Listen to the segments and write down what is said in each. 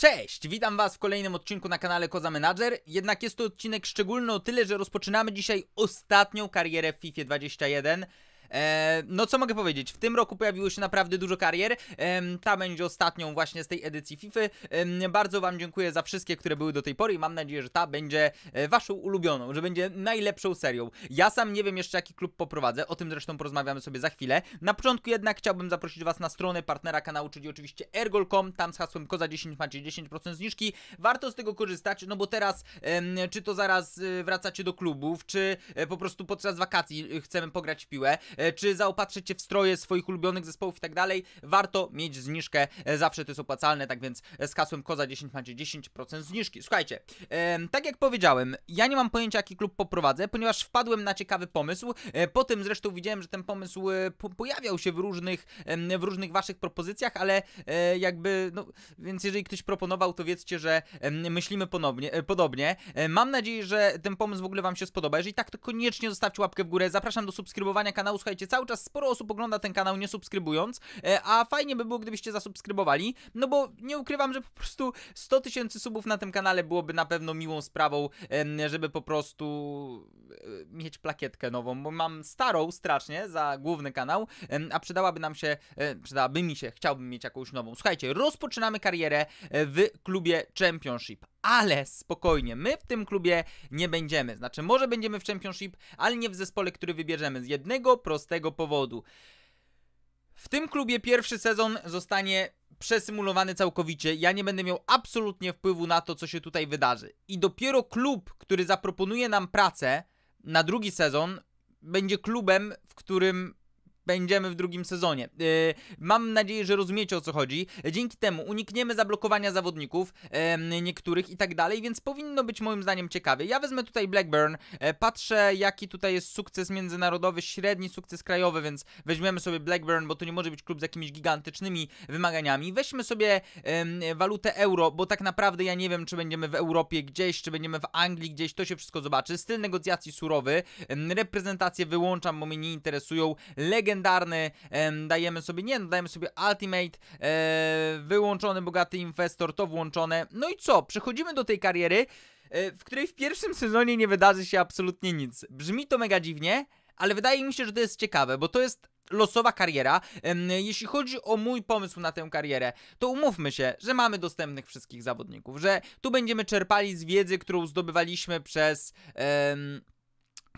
Cześć, witam Was w kolejnym odcinku na kanale Koza Manager. Jednak jest to odcinek szczególny o tyle, że rozpoczynamy dzisiaj ostatnią karierę w FIFA 21. E, no co mogę powiedzieć, w tym roku pojawiło się naprawdę dużo karier, e, ta będzie ostatnią właśnie z tej edycji FIFA. E, bardzo wam dziękuję za wszystkie, które były do tej pory i mam nadzieję, że ta będzie e, waszą ulubioną, że będzie najlepszą serią. Ja sam nie wiem jeszcze jaki klub poprowadzę, o tym zresztą porozmawiamy sobie za chwilę. Na początku jednak chciałbym zaprosić was na stronę partnera kanału, czyli oczywiście ergol.com, tam z hasłem koza10 macie 10% zniżki. Warto z tego korzystać, no bo teraz, czy to zaraz e, wracacie do klubów, czy e, po prostu podczas wakacji chcemy pograć w piłę, E, czy zaopatrzyć się w stroje swoich ulubionych zespołów i tak dalej, warto mieć zniżkę, e, zawsze to jest opłacalne, tak więc e, z hasłem Koza 10 macie 10% zniżki. Słuchajcie, tak jak powiedziałem, ja nie mam pojęcia jaki klub poprowadzę, ponieważ wpadłem na ciekawy pomysł, po tym zresztą widziałem, że ten pomysł pojawiał się w różnych, w różnych waszych propozycjach, ale jakby, no, więc jeżeli ktoś proponował, to wiedzcie, że myślimy ponownie, podobnie. Mam nadzieję, że ten pomysł w ogóle wam się spodoba, jeżeli tak, to koniecznie zostawcie łapkę w górę, zapraszam do subskrybowania kanału, Słuchajcie, słuchajcie, cały czas sporo osób ogląda ten kanał nie subskrybując, e, a fajnie by było, gdybyście zasubskrybowali, no bo nie ukrywam, że po prostu 100 tysięcy subów na tym kanale byłoby na pewno miłą sprawą, żeby po prostu e, mieć plakietkę nową, bo mam starą strasznie za główny kanał, a przydałaby nam się, e, przydałaby mi się, chciałbym mieć jakąś nową. Słuchajcie, rozpoczynamy karierę w klubie Championship ale spokojnie, my w tym klubie nie będziemy. Znaczy, może będziemy w Championship, ale nie w zespole, który wybierzemy. Z jednego prostego powodu. W tym klubie pierwszy sezon zostanie przesymulowany całkowicie. Ja nie będę miał absolutnie wpływu na to, co się tutaj wydarzy. I dopiero klub, który zaproponuje nam pracę na drugi sezon, będzie klubem, w którym będziemy w drugim sezonie. Yy, mam nadzieję, że rozumiecie o co chodzi. E, dzięki temu unikniemy zablokowania zawodników yy, niektórych i tak dalej, więc powinno być moim zdaniem ciekawie. Ja wezmę tutaj Blackburn, yy, patrzę jaki tutaj jest sukces międzynarodowy, średni sukces krajowy, więc weźmiemy sobie Blackburn, bo to nie może być klub z jakimiś gigantycznymi wymaganiami. Weźmy sobie walutę euro, bo tak naprawdę ja nie wiem, czy będziemy w Europie gdzieś, czy będziemy w Anglii gdzieś, to się wszystko zobaczy. Styl negocjacji surowy, reprezentację wyłączam, bo mnie nie interesują. Legend legendarny, dajemy sobie, nie, no, dajemy sobie Ultimate, e, wyłączony bogaty inwestor, to włączone. No i co? Przechodzimy do tej kariery, e, w której w pierwszym sezonie nie wydarzy się absolutnie nic. Brzmi to mega dziwnie, ale wydaje mi się, że to jest ciekawe, bo to jest losowa kariera. Jeśli chodzi o mój pomysł na tę karierę, to umówmy się, że mamy dostępnych wszystkich zawodników, że tu będziemy czerpali z wiedzy, którą zdobywaliśmy przez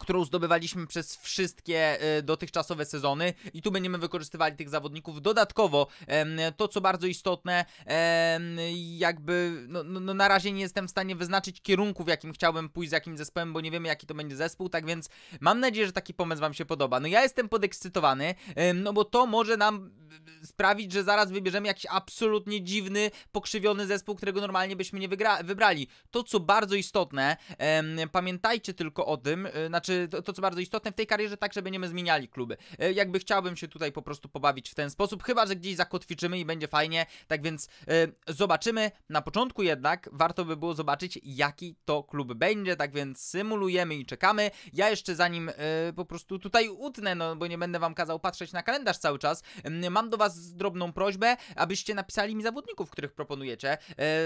którą zdobywaliśmy przez wszystkie e, dotychczasowe sezony i tu będziemy wykorzystywali tych zawodników. Dodatkowo to, co bardzo istotne, jakby no, no, no, na razie nie jestem w stanie wyznaczyć kierunku, w jakim chciałbym pójść z jakim zespołem, bo nie wiemy, jaki to będzie zespół, tak więc mam nadzieję, że taki pomysł Wam się podoba. No ja jestem podekscytowany, no bo to może nam e, sprawić, że zaraz wybierzemy jakiś absolutnie dziwny, pokrzywiony zespół, którego normalnie byśmy nie wybrali. To, co bardzo istotne, pamiętajcie tylko o tym, e, na znaczy, to, to, co bardzo istotne w tej karierze, tak, że będziemy zmieniali kluby. E, jakby chciałbym się tutaj po prostu pobawić w ten sposób, chyba że gdzieś zakotwiczymy i będzie fajnie. Tak więc e, zobaczymy. Na początku jednak warto by było zobaczyć, jaki to klub będzie. Tak więc symulujemy i czekamy. Ja jeszcze zanim e, po prostu tutaj utnę, no bo nie będę wam kazał patrzeć na kalendarz cały czas, mam do was drobną prośbę, abyście napisali mi zawodników, których proponujecie.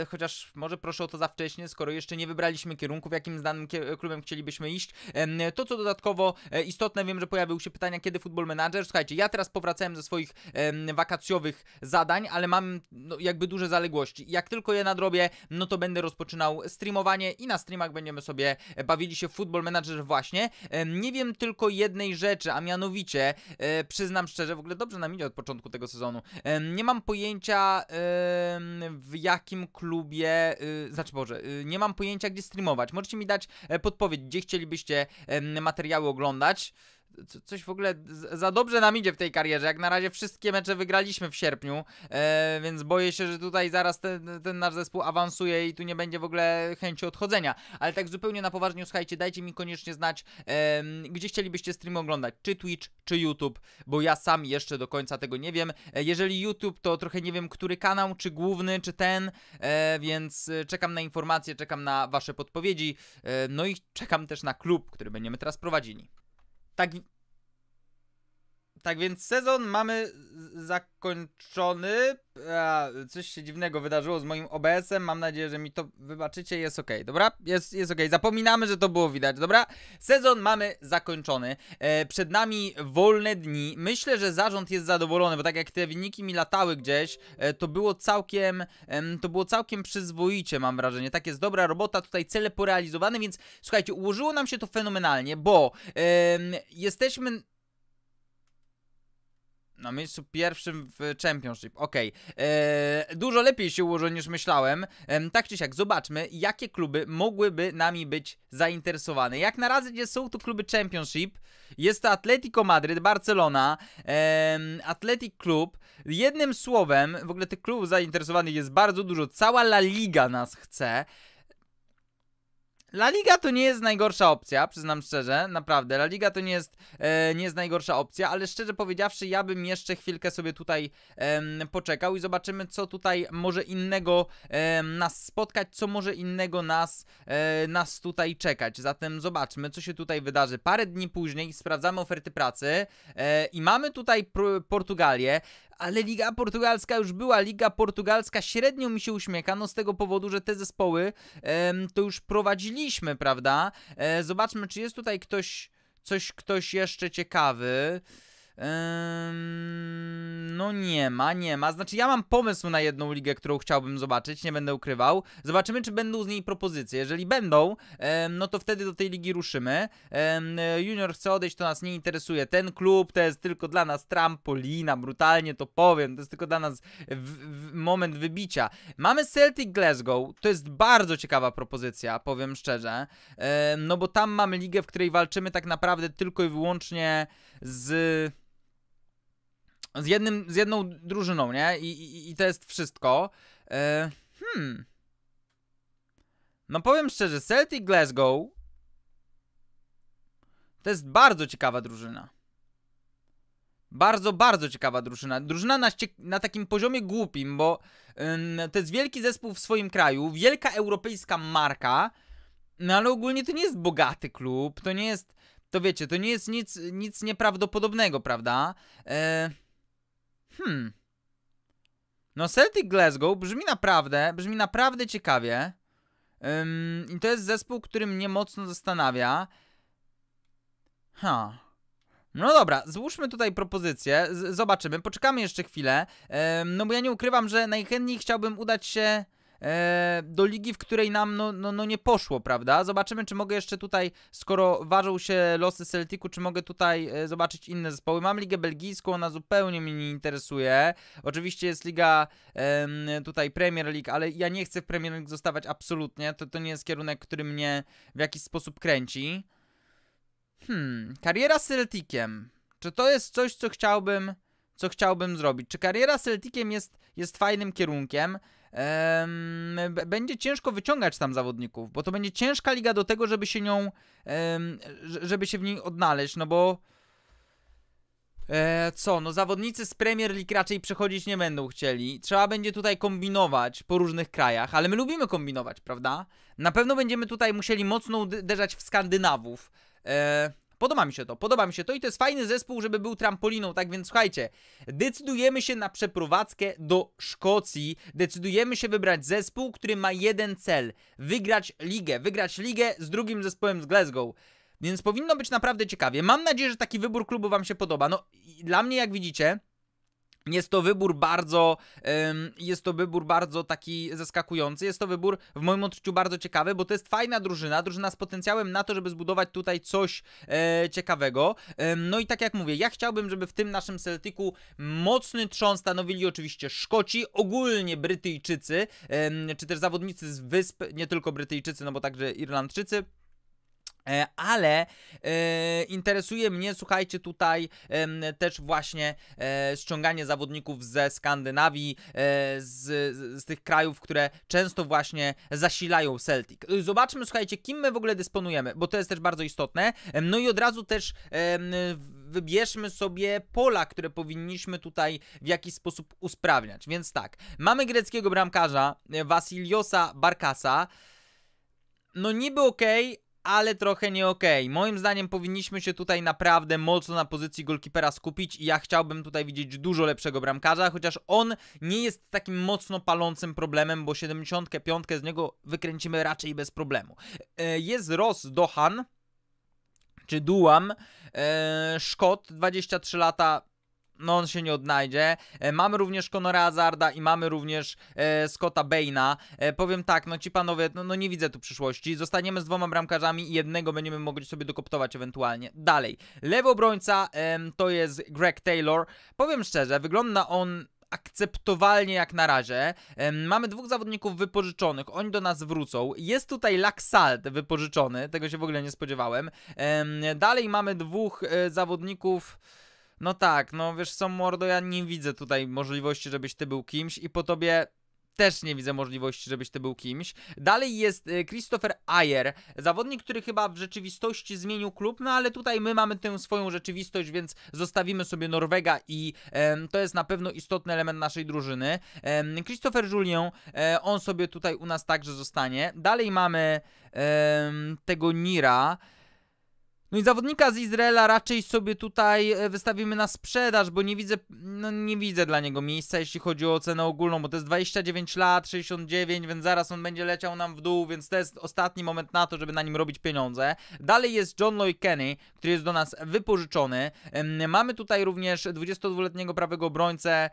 Chociaż może proszę o to za wcześnie, skoro jeszcze nie wybraliśmy kierunku, w jakim z danym klubem chcielibyśmy iść. E, to, co dodatkowo e, istotne, wiem, że pojawiły się pytania, kiedy Football Manager. Słuchajcie, ja teraz powracałem ze swoich wakacjowych zadań, ale mam no, jakby duże zaległości. Jak tylko je nadrobię, no to będę rozpoczynał streamowanie i na streamach będziemy sobie bawili się w Football Manager właśnie. Nie wiem tylko jednej rzeczy, a mianowicie, e, przyznam szczerze, w ogóle dobrze nam idzie od początku tego sezonu. Nie mam pojęcia w jakim klubie, y, znaczy Boże, y, nie mam pojęcia gdzie streamować. Możecie mi dać podpowiedź, gdzie chcielibyście materiały oglądać coś w ogóle za dobrze nam idzie w tej karierze. Jak na razie wszystkie mecze wygraliśmy w sierpniu, e, więc boję się, że tutaj zaraz ten, ten, nasz zespół awansuje i tu nie będzie w ogóle chęci odchodzenia. Ale tak zupełnie na poważnie, słuchajcie, dajcie mi koniecznie znać, e, gdzie chcielibyście stream oglądać, czy Twitch, czy YouTube, bo ja sam jeszcze do końca tego nie wiem. E, jeżeli YouTube, to trochę nie wiem, który kanał, czy główny, czy ten, e, więc e, czekam na informacje, czekam na wasze podpowiedzi, e, no i czekam też na klub, który będziemy teraz prowadzili tak tak więc sezon mamy zakończony. A, coś się dziwnego wydarzyło z moim OBS-em. Mam nadzieję, że mi to wybaczycie. Jest ok, dobra? Jest, jest ok. Zapominamy, że to było widać, dobra? Sezon mamy zakończony. E, przed nami wolne dni. Myślę, że zarząd jest zadowolony, bo tak jak te wyniki mi latały gdzieś, e, to było całkiem e, to było całkiem przyzwoicie, mam wrażenie. Tak jest dobra robota, tutaj cele porealizowane, więc słuchajcie, ułożyło nam się to fenomenalnie, bo jesteśmy na miejscu pierwszym w Championship, okej. Okay. E, dużo lepiej się ułożył niż myślałem. E, tak czy siak, zobaczmy, jakie kluby mogłyby nami być zainteresowane. Jak na razie nie są to kluby Championship. Jest to Atletico Madryt, Barcelona, e, Athletic Club. Jednym słowem, w ogóle tych klubów zainteresowanych jest bardzo dużo. Cała La Liga nas chce. La Liga to nie jest najgorsza opcja, przyznam szczerze, naprawdę. La Liga to nie jest, e, nie jest najgorsza opcja, ale szczerze powiedziawszy, ja bym jeszcze chwilkę sobie tutaj e, poczekał i zobaczymy, co tutaj może innego e, nas spotkać, co może innego nas, e, nas tutaj czekać. Zatem zobaczmy, co się tutaj wydarzy. Parę dni później sprawdzamy oferty pracy e, i mamy tutaj Portugalię ale Liga Portugalska już była. Liga Portugalska średnio mi się uśmiecha, no z tego powodu, że te zespoły to już prowadziliśmy, prawda? E, zobaczmy, czy jest tutaj ktoś, coś, ktoś jeszcze ciekawy. No nie ma, nie ma. Znaczy ja mam pomysł na jedną ligę, którą chciałbym zobaczyć, nie będę ukrywał. Zobaczymy, czy będą z niej propozycje. Jeżeli będą, no to wtedy do tej ligi ruszymy. junior chce odejść, to nas nie interesuje. Ten klub to jest tylko dla nas trampolina, brutalnie to powiem. To jest tylko dla nas w, w moment wybicia. Mamy Celtic Glasgow, to jest bardzo ciekawa propozycja, powiem szczerze. no bo tam mamy ligę, w której walczymy tak naprawdę tylko i wyłącznie z z, jednym, z jedną drużyną, nie? I, i, i to jest wszystko. E, hmm. No powiem szczerze, Celtic Glasgow to jest bardzo ciekawa drużyna. Bardzo, bardzo ciekawa drużyna. Drużyna na, na takim poziomie głupim, bo ym, to jest wielki zespół w swoim kraju, wielka europejska marka, no ale ogólnie to nie jest bogaty klub, to nie jest, to wiecie, to nie jest nic, nic nieprawdopodobnego, prawda? Yy... Hmm. No Celtic Glasgow brzmi naprawdę, brzmi naprawdę ciekawie. Ym, I to jest zespół, który mnie mocno zastanawia. Ha. Huh. No dobra, złóżmy tutaj propozycję, zobaczymy, poczekamy jeszcze chwilę, ym, no bo ja nie ukrywam, że najchętniej chciałbym udać się E, do ligi, w której nam no, no, no nie poszło, prawda? Zobaczymy, czy mogę jeszcze tutaj, skoro ważą się losy Celticu, czy mogę tutaj e, zobaczyć inne zespoły. Mam ligę belgijską, ona zupełnie mnie nie interesuje. Oczywiście jest liga tutaj Premier League, ale ja nie chcę w Premier League zostawać absolutnie. To, to nie jest kierunek, który mnie w jakiś sposób kręci. Hmm, kariera z Celticiem. Czy to jest coś, co chciałbym co chciałbym zrobić. Czy kariera z Celticiem jest, jest fajnym kierunkiem? będzie ciężko wyciągać tam zawodników, bo to będzie ciężka liga do tego, żeby się nią, żeby się w niej odnaleźć, no bo e, co, no zawodnicy z Premier League raczej przechodzić nie będą chcieli. Trzeba będzie tutaj kombinować po różnych krajach, ale my lubimy kombinować, prawda? Na pewno będziemy tutaj musieli mocno uderzać w Skandynawów. E, Podoba mi się to, podoba mi się to i to jest fajny zespół, żeby był trampoliną, tak więc słuchajcie, decydujemy się na przeprowadzkę do Szkocji, decydujemy się wybrać zespół, który ma jeden cel, wygrać ligę, wygrać ligę z drugim zespołem z Glasgow. Więc powinno być naprawdę ciekawie. Mam nadzieję, że taki wybór klubu Wam się podoba. No, dla mnie, jak widzicie, jest to wybór bardzo, jest to wybór bardzo taki zaskakujący, jest to wybór w moim odczuciu bardzo ciekawy, bo to jest fajna drużyna, drużyna z potencjałem na to, żeby zbudować tutaj coś e, ciekawego. No i tak jak mówię, ja chciałbym, żeby w tym naszym Celticu mocny trzon stanowili oczywiście Szkoci, ogólnie Brytyjczycy, czy też zawodnicy z wysp, nie tylko Brytyjczycy, no bo także Irlandczycy. E, ale e, interesuje mnie, słuchajcie, tutaj e, też właśnie e, ściąganie zawodników ze Skandynawii, e, z, z, tych krajów, które często właśnie zasilają Celtic. Y, zobaczmy, słuchajcie, kim my w ogóle dysponujemy, bo to jest też bardzo istotne. No i od razu też wybierzmy sobie pola, które powinniśmy tutaj w jakiś sposób usprawniać. Więc tak, mamy greckiego bramkarza Vasiliosa e, Barkasa no niby okej, okay, ale trochę nie okej. Okay. Moim zdaniem powinniśmy się tutaj naprawdę mocno na pozycji golkipera skupić i ja chciałbym tutaj widzieć dużo lepszego bramkarza, chociaż on nie jest takim mocno palącym problemem, bo 75 z niego wykręcimy raczej bez problemu. E, jest Ross Dohan, czy Duam, e, Szkot, 23 lata, no on się nie odnajdzie. E, mamy również Conora Azarda i mamy również e, Scotta Baina. E, powiem tak, no ci panowie, no, no, nie widzę tu przyszłości. Zostaniemy z dwoma bramkarzami i jednego będziemy mogli sobie dokoptować ewentualnie. Dalej, lewy obrońca e, to jest Greg Taylor. Powiem szczerze, wygląda on akceptowalnie jak na razie. Mamy dwóch zawodników wypożyczonych, oni do nas wrócą. Jest tutaj Laksalt wypożyczony, tego się w ogóle nie spodziewałem. Dalej mamy dwóch e, zawodników no tak, no wiesz co, mordo, ja nie widzę tutaj możliwości, żebyś ty był kimś i po tobie też nie widzę możliwości, żebyś ty był kimś. Dalej jest y, Christopher Ayer, zawodnik, który chyba w rzeczywistości zmienił klub, no ale tutaj my mamy tę swoją rzeczywistość, więc zostawimy sobie Norwega i to jest na pewno istotny element naszej drużyny. Christopher Julien, e, on sobie tutaj u nas także zostanie. Dalej mamy em, tego Nira, no i zawodnika z Izraela raczej sobie tutaj e, wystawimy na sprzedaż, bo nie widzę, no nie widzę dla niego miejsca, jeśli chodzi o cenę ogólną, bo to jest 29 lat, 69, więc zaraz on będzie leciał nam w dół, więc to jest ostatni moment na to, żeby na nim robić pieniądze. Dalej jest John Lloyd Kenny, który jest do nas wypożyczony. Mamy tutaj również 22-letniego prawego obrońcę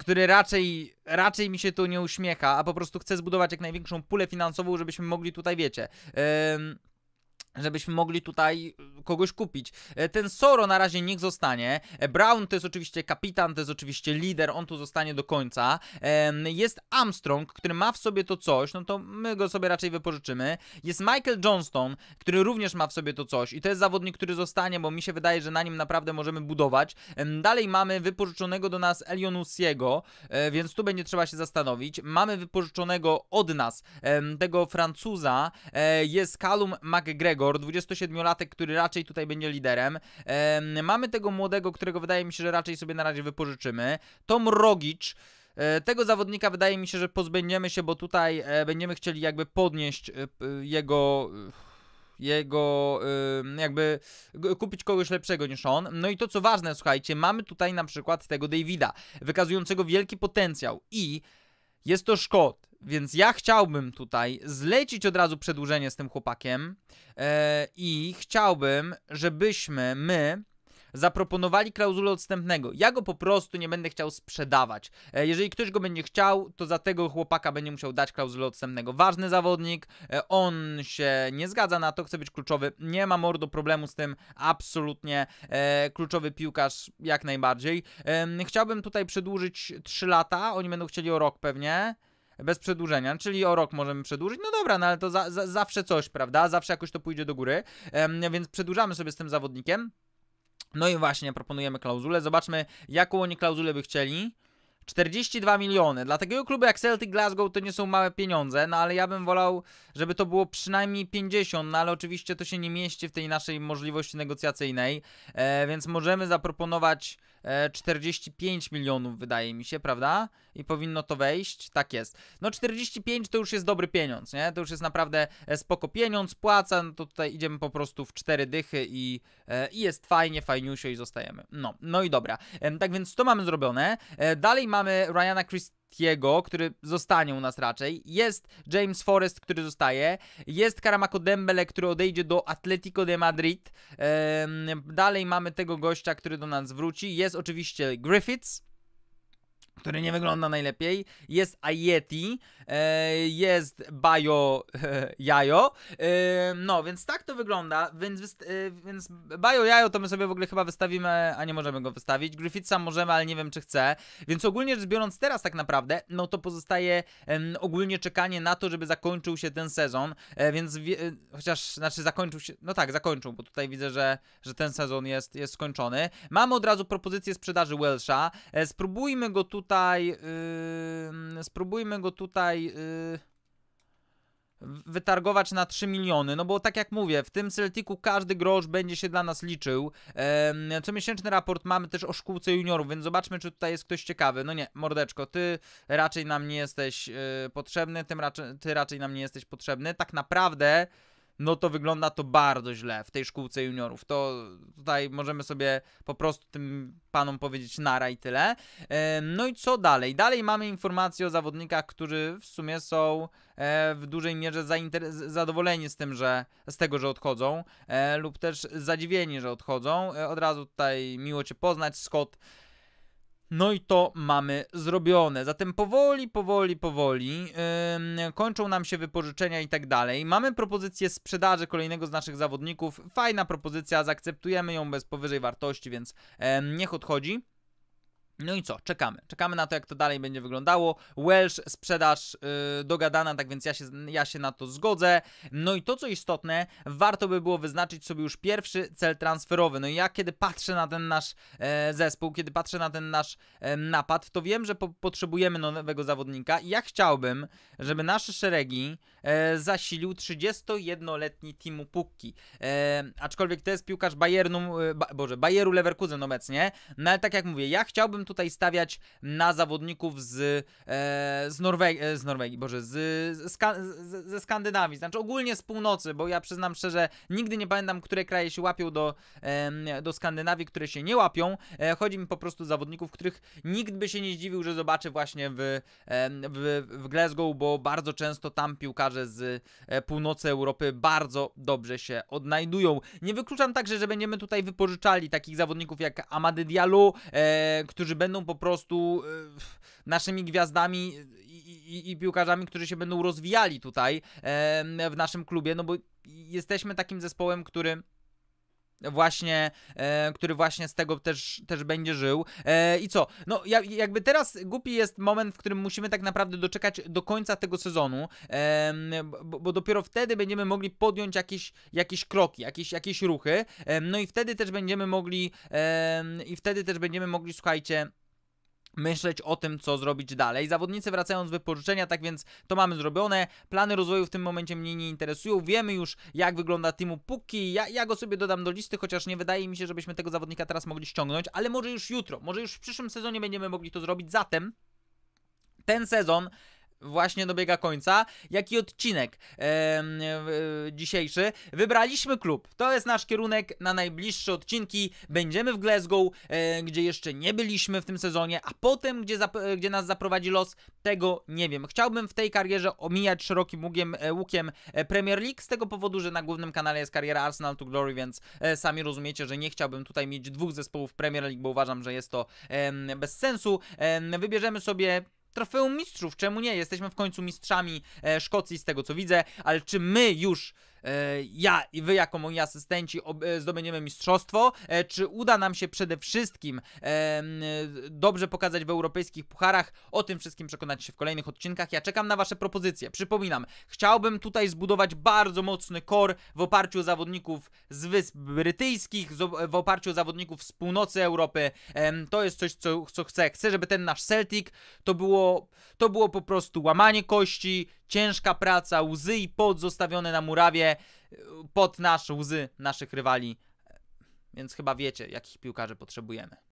który raczej, raczej mi się tu nie uśmiecha, a po prostu chce zbudować jak największą pulę finansową, żebyśmy mogli tutaj, wiecie... Yy żebyśmy mogli tutaj y, kogoś kupić. E, ten Soro na razie niech zostanie. E, Brown to jest oczywiście kapitan, to jest oczywiście lider, on tu zostanie do końca. Jest Armstrong, który ma w sobie to coś, no to my go sobie raczej wypożyczymy. Jest Michael Johnston, który również ma w sobie to coś i to jest zawodnik, który zostanie, bo mi się wydaje, że na nim naprawdę możemy budować. Dalej mamy wypożyczonego do nas Elionusiego, e, więc tu będzie trzeba się zastanowić. Mamy wypożyczonego od nas tego Francuza, jest Calum McGregor, Gregor, 27-latek, który raczej tutaj będzie liderem. mamy tego młodego, którego wydaje mi się, że raczej sobie na razie wypożyczymy. Tom Rogicz. E, tego zawodnika wydaje mi się, że pozbędziemy się, bo tutaj e, będziemy chcieli jakby podnieść e, jego jego jakby kupić kogoś lepszego niż on. No i to co ważne, słuchajcie, mamy tutaj na przykład tego Davida, wykazującego wielki potencjał i jest to Szkot, więc ja chciałbym tutaj zlecić od razu przedłużenie z tym chłopakiem e, i chciałbym, żebyśmy my zaproponowali klauzulę odstępnego. Ja go po prostu nie będę chciał sprzedawać. E, jeżeli ktoś go będzie chciał, to za tego chłopaka będzie musiał dać klauzulę odstępnego. Ważny zawodnik, e, on się nie zgadza na to, chce być kluczowy. Nie ma mordo problemu z tym, absolutnie kluczowy piłkarz jak najbardziej. Chciałbym tutaj przedłużyć 3 lata, oni będą chcieli o rok pewnie bez przedłużenia, czyli o rok możemy przedłużyć, no dobra, no ale to za, za, zawsze coś, prawda? Zawsze jakoś to pójdzie do góry, więc przedłużamy sobie z tym zawodnikiem. No i właśnie, proponujemy klauzulę. Zobaczmy, jaką oni klauzulę by chcieli. 42 miliony. Dla takiego klubu jak Celtic Glasgow to nie są małe pieniądze, no ale ja bym wolał, żeby to było przynajmniej 50, no ale oczywiście to się nie mieści w tej naszej możliwości negocjacyjnej, e, więc możemy zaproponować 45 e, milionów, wydaje mi się, prawda? I powinno to wejść, tak jest. No 45 to już jest dobry pieniądz, nie? To już jest naprawdę e, spoko pieniądz, płaca, no to tutaj idziemy po prostu w cztery dychy i, e, i jest fajnie, fajniusio i zostajemy. No, no i dobra. Tak więc to mamy zrobione. Dalej mamy Ryana Christ Muratiego, który zostanie u nas raczej, jest James Forrest, który zostaje, jest Karamako Dembele, który odejdzie do Atletico de Madrid, dalej mamy tego gościa, który do nas wróci, jest oczywiście Griffiths, który nie wygląda najlepiej. Jest Ayeti, e, jest Bajo e, Jajo. E, no, więc tak to wygląda. Więc, więc Bajo Jajo to my sobie w ogóle chyba wystawimy, a nie możemy go wystawić. Griffitsa możemy, ale nie wiem czy chce. Więc ogólnie rzecz biorąc teraz tak naprawdę, no to pozostaje ogólnie czekanie na to, żeby zakończył się ten sezon. Więc chociaż, znaczy zakończył się, no tak, zakończył, bo tutaj widzę, że, że ten sezon jest, jest skończony. Mamy od razu propozycję sprzedaży Welsha. Spróbujmy go tutaj tutaj, yy, spróbujmy go tutaj yy, wytargować na 3 miliony, no bo tak jak mówię, w tym Celticu każdy grosz będzie się dla nas liczył. Ehm, co miesięczny raport mamy też o szkółce juniorów, więc zobaczmy, czy tutaj jest ktoś ciekawy. No nie, mordeczko, ty raczej nam nie jesteś yy, potrzebny, tym raczej, ty raczej nam nie jesteś potrzebny. Tak naprawdę no to wygląda to bardzo źle w tej szkółce juniorów. To tutaj możemy sobie po prostu tym panom powiedzieć nara i tyle. E, no i co dalej? Dalej mamy informacje o zawodnikach, którzy w sumie są e, w dużej mierze zadowoleni z tym, że z tego, że odchodzą e, lub też zadziwieni, że odchodzą. Od razu tutaj miło Cię poznać, Scott no i to mamy zrobione. Zatem powoli, powoli, powoli yy, kończą nam się wypożyczenia i tak dalej. Mamy propozycję sprzedaży kolejnego z naszych zawodników. Fajna propozycja, zaakceptujemy ją bez powyżej wartości, więc yy, niech odchodzi. No i co? Czekamy. Czekamy na to, jak to dalej będzie wyglądało. Welsh, sprzedaż yy, dogadana, tak więc ja się, ja się na to zgodzę. No i to, co istotne, warto by było wyznaczyć sobie już pierwszy cel transferowy. No i ja, kiedy patrzę na ten nasz e, zespół, kiedy patrzę na ten nasz e, napad, to wiem, że po potrzebujemy nowego zawodnika i ja chciałbym, żeby nasze szeregi e, zasilił 31-letni Timu Pukki. E, aczkolwiek to jest piłkarz Bayernu, e, ba, Boże, Bayeru Leverkusen obecnie. No ale tak jak mówię, ja chciałbym tutaj stawiać na zawodników z, e, z, Norwe e, z Norwegii, boże, z, z, z, ze Skandynawii, znaczy ogólnie z północy, bo ja przyznam szczerze, nigdy nie pamiętam, które kraje się łapią do, e, do Skandynawii, które się nie łapią. E, chodzi mi po prostu o zawodników, których nikt by się nie zdziwił, że zobaczy właśnie w, w, w Glasgow, bo bardzo często tam piłkarze z e, północy Europy bardzo dobrze się odnajdują. Nie wykluczam także, że będziemy tutaj wypożyczali takich zawodników jak Amady Diallo, e, którzy którzy będą po prostu e, naszymi gwiazdami i, i, i piłkarzami, którzy się będą rozwijali tutaj e, w naszym klubie, no bo jesteśmy takim zespołem, który właśnie, e, który właśnie z tego też, też będzie żył. E, I co? No ja jakby teraz głupi jest moment, w którym musimy tak naprawdę doczekać do końca tego sezonu, e, bo, bo, dopiero wtedy będziemy mogli podjąć jakieś, jakieś kroki, jakieś, jakieś ruchy, no i wtedy też będziemy mogli i wtedy też będziemy mogli, słuchajcie, myśleć o tym, co zrobić dalej. Zawodnicy wracają z wypożyczenia, tak więc to mamy zrobione. Plany rozwoju w tym momencie mnie nie interesują. Wiemy już, jak wygląda Timu Puki. Ja, ja go sobie dodam do listy, chociaż nie wydaje mi się, żebyśmy tego zawodnika teraz mogli ściągnąć, ale może już jutro, może już w przyszłym sezonie będziemy mogli to zrobić. Zatem ten sezon właśnie dobiega końca, jak i odcinek e, e, dzisiejszy. Wybraliśmy klub. To jest nasz kierunek na najbliższe odcinki. Będziemy w Glasgow, e, gdzie jeszcze nie byliśmy w tym sezonie, a potem, gdzie, e, gdzie nas zaprowadzi los, tego nie wiem. Chciałbym w tej karierze omijać szerokim ługiem, e, łukiem e, Premier League z tego powodu, że na głównym kanale jest kariera Arsenal to Glory, więc sami rozumiecie, że nie chciałbym tutaj mieć dwóch zespołów Premier League, bo uważam, że jest to bez sensu. wybierzemy sobie trofeum mistrzów. Czemu nie? Jesteśmy w końcu mistrzami e, Szkocji z tego co widzę, ale czy my już E, ja i wy jako moi asystenci e, zdobędziemy mistrzostwo, e, czy uda nam się przede wszystkim dobrze pokazać w europejskich pucharach, o tym wszystkim przekonacie się w kolejnych odcinkach. Ja czekam na wasze propozycje. Przypominam, chciałbym tutaj zbudować bardzo mocny kor w oparciu o zawodników z Wysp Brytyjskich, w oparciu o zawodników z północy Europy. To jest coś, co, co chcę. Chcę, żeby ten nasz Celtic to było, to było po prostu łamanie kości, ciężka praca, łzy i pot zostawione na murawie, pot nasz, łzy naszych rywali. Więc chyba wiecie, jakich piłkarzy potrzebujemy.